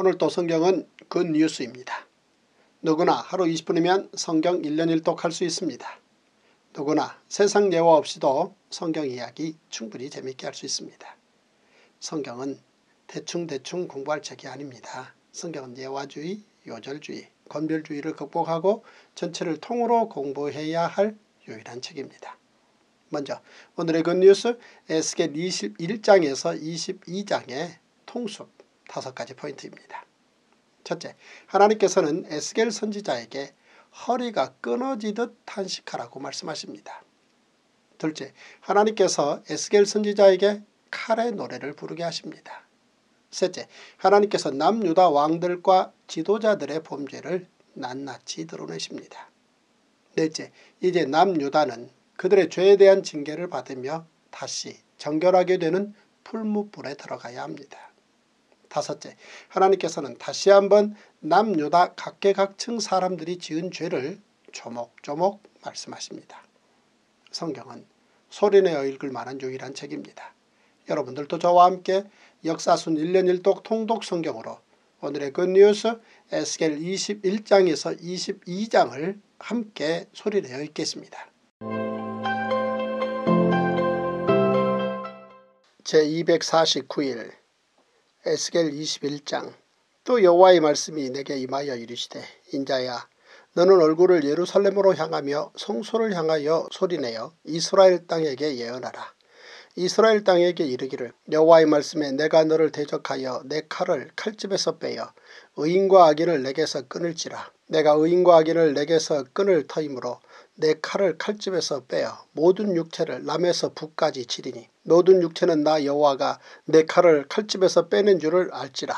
오늘도 성경은 굿뉴스입니다. 누구나 하루 20분이면 성경 1년 1독 할수 있습니다. 누구나 세상 예화 없이도 성경 이야기 충분히 재밌게 할 수 있습니다. 성경은 대충대충 공부할 책이 아닙니다. 성경은 예화주의, 요절주의, 건별주의를 극복하고 전체를 통으로 공부해야 할 유일한 책입니다. 먼저 오늘의 굿뉴스 에스겔 21장에서 22장의 통수 다섯 가지 포인트입니다. 첫째, 하나님께서는 에스겔 선지자에게 허리가 끊어지듯 탄식하라고 말씀하십니다. 둘째, 하나님께서 에스겔 선지자에게 칼의 노래를 부르게 하십니다. 셋째, 하나님께서 남유다 왕들과 지도자들의 범죄를 낱낱이 드러내십니다. 넷째, 이제 남유다는 그들의 죄에 대한 징계를 받으며 다시 정결하게 되는 풀무불에 들어가야 합니다. 다섯째 하나님께서는 다시 한번 남녀다 각계각층 사람들이 지은 죄를 조목조목 말씀하십니다. 성경은 소리내어 읽을 만한 유일한 책입니다. 여러분들도 저와 함께 역사순 1년 1독 통독 성경으로 오늘의 굿뉴스 에스겔 21장에서 22장을 함께 소리내어 읽겠습니다. 제249일 에스겔 21장 또 여호와의 말씀이 내게 임하여 이르시되 인자야 너는 얼굴을 예루살렘으로 향하며 성소를 향하여 소리내어 이스라엘 땅에게 예언하라. 이스라엘 땅에게 이르기를 여호와의 말씀에 내가 너를 대적하여 내 칼을 칼집에서 빼어 의인과 악인을 내게서 끊을지라. 내가 의인과 악인을 내게서 끊을 터이므로 내 칼을 칼집에서 빼어 모든 육체를 남에서 북까지 치리니 모든 육체는 나 여호와가 내 칼을 칼집에서 빼는 줄을 알지라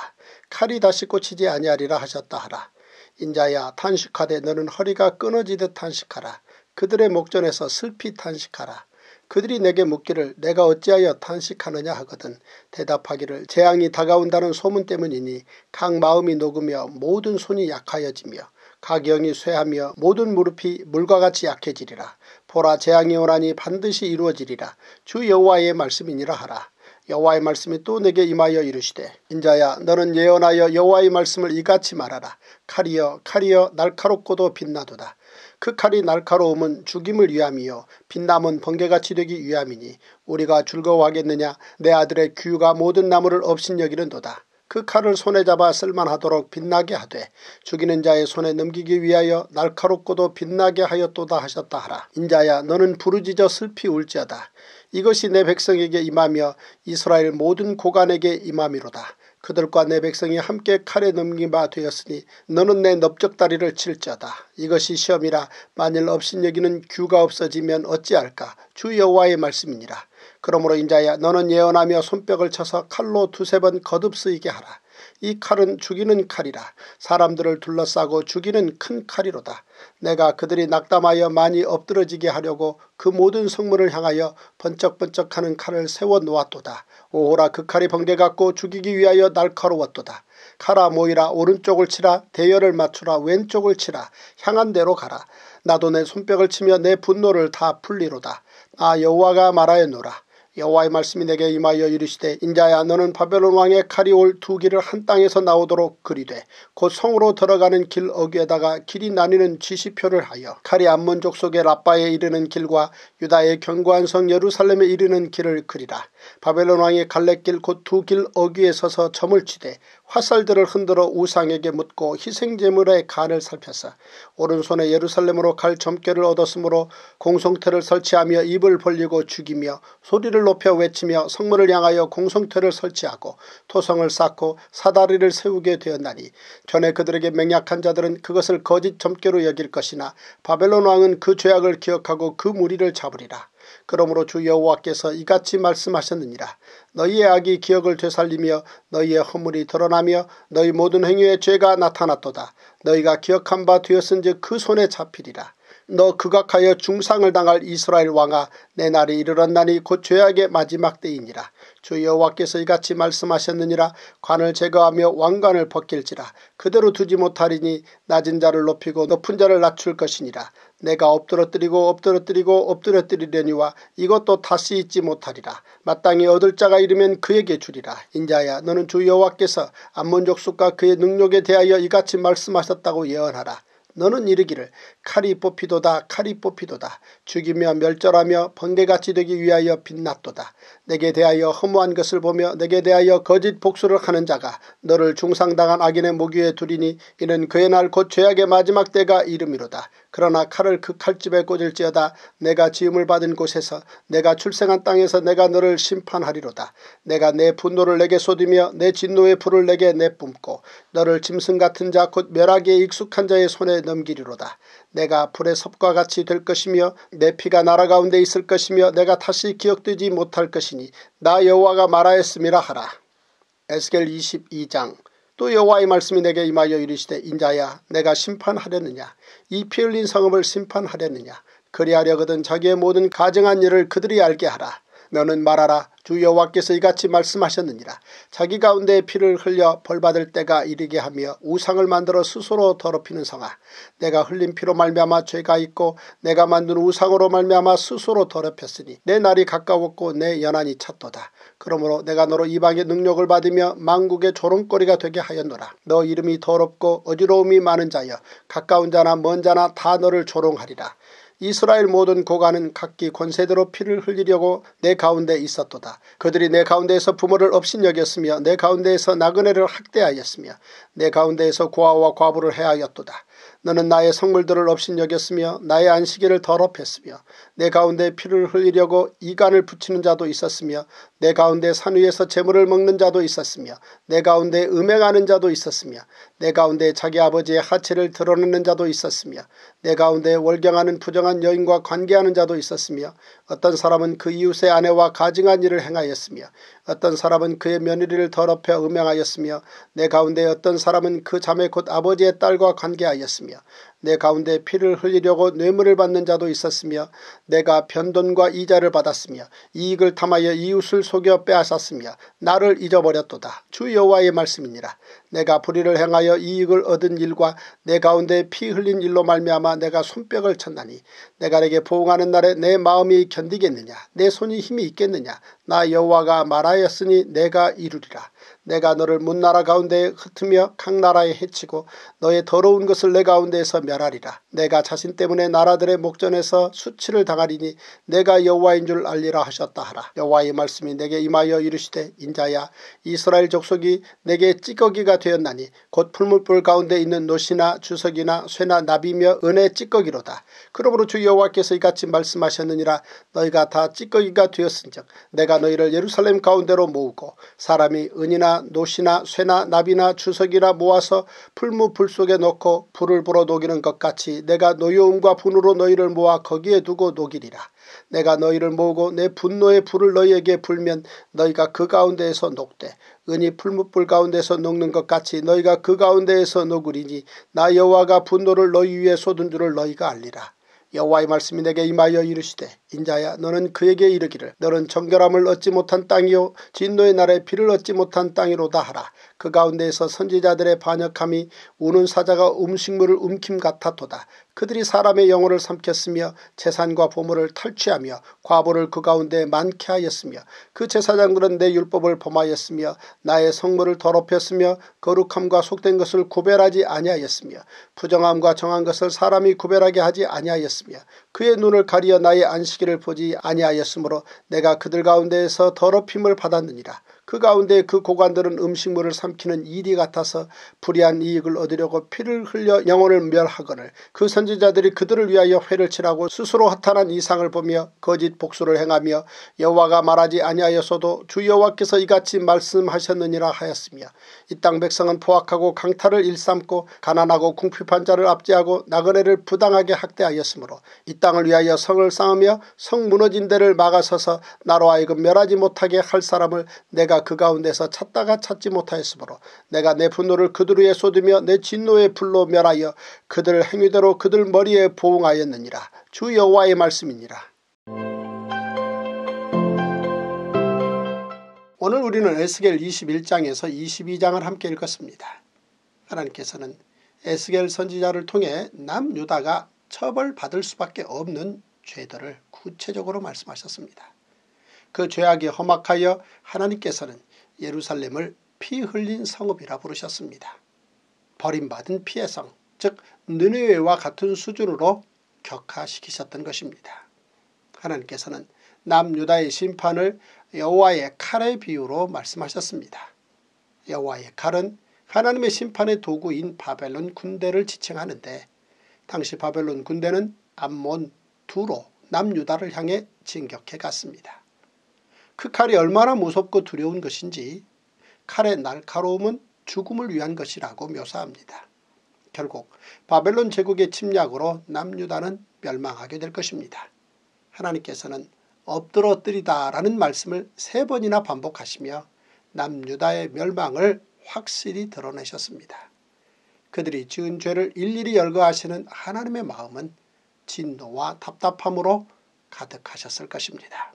칼이 다시 꽂히지 아니하리라 하셨다 하라 인자야 탄식하되 너는 허리가 끊어지듯 탄식하라 그들의 목전에서 슬피 탄식하라 그들이 내게 묻기를 내가 어찌하여 탄식하느냐 하거든 대답하기를 재앙이 다가온다는 소문 때문이니 각 마음이 녹으며 모든 손이 약하여지며 가경이 쇠하며 모든 무릎이 물과 같이 약해지리라. 보라 재앙이 오라니 반드시 이루어지리라. 주 여호와의 말씀이니라 하라. 여호와의 말씀이 또 내게 임하여 이르시되 인자야 너는 예언하여 여호와의 말씀을 이같이 말하라. 칼이여 칼이여 날카롭고도 빛나도다. 그 칼이 날카로움은 죽임을 위함이요 빛남은 번개같이 되기 위함이니 우리가 즐거워하겠느냐 내 아들의 규가 모든 나무를 업신여기는 도다. 그 칼을 손에 잡아 쓸만하도록 빛나게 하되 죽이는 자의 손에 넘기기 위하여 날카롭고도 빛나게 하였도다 하셨다 하라. 인자야 너는 부르짖어 슬피 울지어다. 이것이 내 백성에게 임하며 이스라엘 모든 고관에게 임함이로다. 그들과 내 백성이 함께 칼에 넘기마 되었으니 너는 내 넓적다리를 칠자다. 이것이 시험이라 만일 업신여기는 규가 없어지면 어찌할까 주 여호와의 말씀이니라. 그러므로 인자야 너는 예언하며 손뼉을 쳐서 칼로 두세 번 거듭 쓰이게 하라. 이 칼은 죽이는 칼이라 사람들을 둘러싸고 죽이는 큰 칼이로다. 내가 그들이 낙담하여 많이 엎드러지게 하려고 그 모든 성문을 향하여 번쩍번쩍하는 칼을 세워놓았도다. 오호라 그 칼이 번개같고 죽이기 위하여 날카로웠도다. 칼아 모이라 오른쪽을 치라 대열을 맞추라 왼쪽을 치라 향한 대로 가라. 나도 내 손뼉을 치며 내 분노를 다 풀리로다. 아 여호와가 말하였노라. 여호와의 말씀이 내게 임하여 이르시되 인자야 너는 바벨론 왕의 칼이 올 두 길을 한 땅에서 나오도록 그리되 곧 성으로 들어가는 길 어귀에다가 길이 나뉘는 지시표를 하여 칼이 암몬족 속의 라빠에 이르는 길과 유다의 견고한 성 예루살렘에 이르는 길을 그리라. 바벨론 왕이 갈래길 곧 두 길 어귀에 서서 점을 치되 화살들을 흔들어 우상에게 묻고 희생제물의 간을 살펴서 오른손에 예루살렘으로 갈 점괘를 얻었으므로 공성태를 설치하며 입을 벌리고 죽이며 소리를 높여 외치며 성문을 향하여 공성태를 설치하고 토성을 쌓고 사다리를 세우게 되었나니 전에 그들에게 맹약한 자들은 그것을 거짓 점괘로 여길 것이나 바벨론 왕은 그 죄악을 기억하고 그 무리를 잡으리라. 그러므로 주 여호와께서 이같이 말씀하셨느니라. 너희의 악이 기억을 되살리며 너희의 허물이 드러나며 너희 모든 행위의 죄가 나타났도다. 너희가 기억한 바 되었은즉 그 손에 잡히리라. 너 극악하여 중상을 당할 이스라엘 왕아 내 날이 이르렀나니 곧 죄악의 마지막 때이니라. 주 여호와께서 이같이 말씀하셨느니라 관을 제거하며 왕관을 벗길지라 그대로 두지 못하리니 낮은 자를 높이고 높은 자를 낮출 것이니라. 내가 엎드러뜨리고 엎드러뜨리고 엎드러뜨리려니와 이것도 다시 잊지 못하리라. 마땅히 얻을 자가 이르면 그에게 주리라. 인자야 너는 주 여호와께서 암몬 족속과 그의 능력에 대하여 이같이 말씀하셨다고 예언하라. 너는 이르기를 칼이 뽑히도다 칼이 뽑히도다 죽이며 멸절하며 번개같이 되기 위하여 빛났도다 내게 대하여 허무한 것을 보며 내게 대하여 거짓 복수를 하는 자가 너를 중상당한 악인의 모기에 두리니 이는 그의 날 곧 죄악의 마지막 때가 이름이로다 그러나 칼을 그 칼집에 꽂을지어다 내가 지음을 받은 곳에서 내가 출생한 땅에서 내가 너를 심판하리로다. 내가 내 분노를 내게 쏟으며 내 진노의 불을 내게 내뿜고 너를 짐승 같은 자 곧 멸하기에 익숙한 자의 손에 넘기리로다. 내가 불의 섭과 같이 될 것이며 내 피가 나라 가운데 있을 것이며 내가 다시 기억되지 못할 것이니 나 여호와가 말하였음이라 하라. 에스겔 22장 또 여호와의 말씀이 내게 임하여 이르시되 인자야 내가 심판하려느냐 이 피 흘린 성읍을 심판하려느냐 그리하려거든 자기의 모든 가정한 일을 그들이 알게 하라 너는 말하라 주 여호와께서 이같이 말씀하셨느니라 자기 가운데 피를 흘려 벌받을 때가 이르게 하며 우상을 만들어 스스로 더럽히는 성아 내가 흘린 피로 말미암아 죄가 있고 내가 만든 우상으로 말미암아 스스로 더럽혔으니 내 날이 가까웠고 내 연한이 찼도다 그러므로 내가 너로 이방의 능력을 받으며 망국의 조롱거리가 되게 하였노라 너 이름이 더럽고 어지러움이 많은 자여 가까운 자나 먼 자나 다 너를 조롱하리라 이스라엘 모든 고관은 각기 권세대로 피를 흘리려고 내 가운데 있었도다. 그들이 내 가운데에서 부모를 업신여겼으며 내 가운데에서 나그네를 학대하였으며 내 가운데에서 고아와 과부를 해하였도다. 너는 나의 성물들을 업신여겼으며 나의 안식일을 더럽혔으며 내 가운데 피를 흘리려고 이간을 붙이는 자도 있었으며 내 가운데 산 위에서 재물을 먹는 자도 있었으며 내 가운데 음행하는 자도 있었으며 내 가운데 자기 아버지의 하체를 드러내는 자도 있었으며 내 가운데 월경하는 부정한 여인과 관계하는 자도 있었으며 어떤 사람은 그 이웃의 아내와 가증한 일을 행하였으며 어떤 사람은 그의 며느리를 더럽혀 음행하였으며 내 가운데 어떤 사람은 그 자매 곧 아버지의 딸과 관계하였으며 있었으며 내 가운데 피를 흘리려고 뇌물을 받는 자도 있었으며 내가 변돈과 이자를 받았으며 이익을 탐하여 이웃을 속여 빼앗았으며 나를 잊어버렸도다. 주 여호와의 말씀이니라. 내가 불의를 행하여 이익을 얻은 일과 내 가운데 피 흘린 일로 말미암아 내가 손뼉을 쳤나니 내가 내게 보응하는 날에 내 마음이 견디겠느냐 내 손이 힘이 있겠느냐 나 여호와가 말하였으니 내가 이루리라. 내가 너를 문나라 가운데에 흩으며 각 나라에 해치고 너의 더러운 것을 내 가운데에서 멸하리라. 내가 자신 때문에 나라들의 목전에서 수치를 당하리니 내가 여호와인 줄 알리라 하셨다 하라. 여호와의 말씀이 내게 임하여 이르시되 인자야 이스라엘 족속이 내게 찌꺼기가 되었나니 곧 풀물불 가운데 있는 노시나 주석이나 쇠나 나비며 은혜 찌꺼기로다. 그러므로 주 여호와께서 이같이 말씀하셨느니라 너희가 다 찌꺼기가 되었은즉 내가 너희를 예루살렘 가운데로 모으고 사람이 은인 양이나 노시나 쇠나 나비나 주석이나 모아서 풀무불 속에 넣고 불을 불어 녹이는 것 같이 내가 노여움과 분으로 너희를 모아 거기에 두고 녹이리라. 내가 너희를 모으고 내 분노의 불을 너희에게 불면 너희가 그 가운데에서 녹되 은이 풀무불 가운데서 녹는 것 같이 너희가 그 가운데에서 녹으리니 나 여호와가 분노를 너희 위에 쏟은 줄을 너희가 알리라. 여호와의 말씀이 내게 임하여 이르시되 인자야 너는 그에게 이르기를 너는 정결함을 얻지 못한 땅이요 진노의 날에 피를 얻지 못한 땅이로다 하라. 그 가운데에서 선지자들의 반역함이 우는 사자가 음식물을 움킴 같아도다 그들이 사람의 영혼을 삼켰으며 재산과 보물을 탈취하며 과보를 그 가운데 많게 하였으며 그 제사장들은 내 율법을 범하였으며 나의 성물을 더럽혔으며 거룩함과 속된 것을 구별하지 아니하였으며 부정함과 정한 것을 사람이 구별하게 하지 아니하였으며 그의 눈을 가리어 나의 안식일을 보지 아니하였으므로 내가 그들 가운데에서 더럽힘을 받았느니라. 그 가운데 그 고관들은 음식물을 삼키는 일이 같아서 불의한 이익을 얻으려고 피를 흘려 영혼을 멸하거늘 그 선지자들이 그들을 위하여 회를 치라고 스스로 허탄한 이상을 보며 거짓 복수를 행하며 여호와가 말하지 아니하였어도 주 여호와께서 이같이 말씀하셨느니라 하였으며 이 땅 백성은 포악하고 강탈을 일삼고 가난하고 궁핍한 자를 압제하고 나그네를 부당하게 학대하였으므로 이 땅을 위하여 성을 쌓으며 성 무너진 데를 막아서서 나로 하여금 멸하지 못하게 할 사람을 내가 그 가운데서 찾다가 찾지 못하였으므로 내가 내 분노를 그들 위에 쏟으며 내 진노의 불로 멸하여 그들 행위대로 그들 머리에 보응하였느니라. 주 여호와의 말씀이니라. 오늘 우리는 에스겔 21장에서 22장을 함께 읽었습니다. 하나님께서는 에스겔 선지자를 통해 남유다가 처벌받을 수밖에 없는 죄들을 구체적으로 말씀하셨습니다. 그죄악에 험악하여 하나님께서는 예루살렘을 피 흘린 성읍이라 부르셨습니다. 버림받은 피해 성, 즉 느느웨와 같은 수준으로 격하시키셨던 것입니다. 하나님께서는 남유다의 심판을 여호와의 칼의 비유로 말씀하셨습니다. 여호와의 칼은 하나님의 심판의 도구인 바벨론 군대를 지칭하는데 당시 바벨론 군대는 암몬, 두로, 남유다를 향해 진격해 갔습니다. 그 칼이 얼마나 무섭고 두려운 것인지 칼의 날카로움은 죽음을 위한 것이라고 묘사합니다. 결국 바벨론 제국의 침략으로 남유다는 멸망하게 될 것입니다. 하나님께서는 엎드러뜨리다라는 말씀을 세 번이나 반복하시며 남유다의 멸망을 확실히 드러내셨습니다. 그들이 지은 죄를 일일이 열거하시는 하나님의 마음은 진노와 답답함으로 가득하셨을 것입니다.